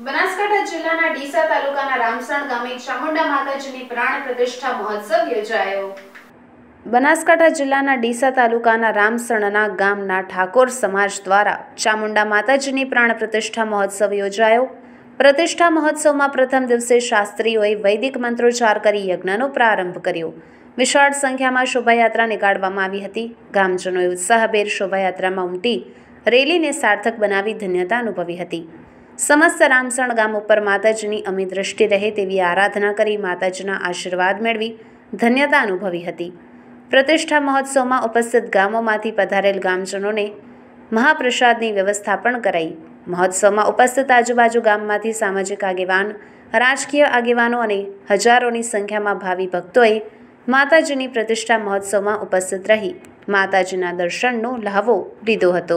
બનાસકાંઠા જિલ્લાના ડીસા તાલુકાના રામસણ ગામે ચામુંડા માતાજીની પ્રાણ પ્રતિષ્ઠા મહોત્સવ યોજાયો બનાસકાંઠા જિલ્લાના ડીસા તાલુકાના રામસણના ગામના ઠાકોર સમાજ દ્વારા ચામુંડા માતાજીની પ્રાણ પ્રતિષ્ઠા મહોત્સવ યોજાયો પ્રતિષ્ઠા મહોત્સવમાં પ્રથમ દિવસે શાસ્ત્રીઓએ વૈદિક મંત્રોચ્ચાર કરી યજ્ઞનો પ્રારંભ કર્યો વિશાળ સંખ્યામાં શોભાયાત્રા નીકાળવામાં આવી હતી ગામજનોએ ઉત્સાહભેર શોભાયાત્રામાં ઉમટી રેલીને સાર્થક બનાવી ધન્યતા અનુભવી હતી સમસ્ત રામસણ ગામ ઉપર માતાજીની અમી દ્રષ્ટિ રહે તેવી આરાધના કરી માતાજીના આશીર્વાદ મેળવી ધન્યતા અનુભવી હતી પ્રતિષ્ઠા મહોત્સવમાં ઉપસ્થિત ગામોમાંથી પધારેલ ગામજનોને મહાપ્રસાદની વ્યવસ્થા પણ કરાઈ મહોત્સવમાં ઉપસ્થિત આજુબાજુ ગામમાંથી સામાજિક આગેવાન રાજકીય આગેવાનો અને હજારોની સંખ્યામાં ભાવિ ભક્તોએ માતાજીની પ્રતિષ્ઠા મહોત્સવમાં ઉપસ્થિત રહી માતાજીના દર્શનનો લહાવો લીધો હતો